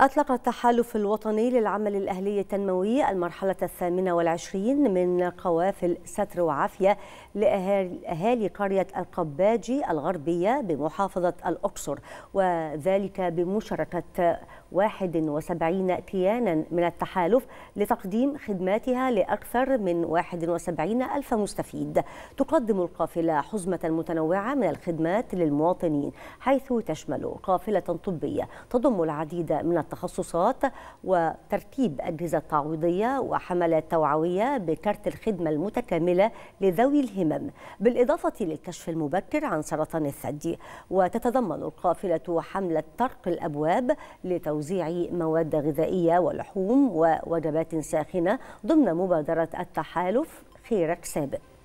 أطلق التحالف الوطني للعمل الأهلي التنموي المرحلة الثامنة والعشرين من قوافل ستر وعافية لأهالي قرية القباجي الغربية بمحافظة الأقصر وذلك بمشاركة 71 كيانا من التحالف لتقديم خدماتها لأكثر من 71 ألف مستفيد تقدم القافلة حزمة متنوعة من الخدمات للمواطنين حيث تشمل قافلة طبية تضم العديد من التخصصات وترتيب أجهزة تعويضية وحملات توعوية بكارت الخدمة المتكاملة لذوي الهمم بالإضافة للكشف المبكر عن سرطان الثدي وتتضمن القافلة حملة طرق الأبواب لتوزيع مواد غذائية ولحوم ووجبات ساخنة ضمن مبادرة التحالف خيرك سابق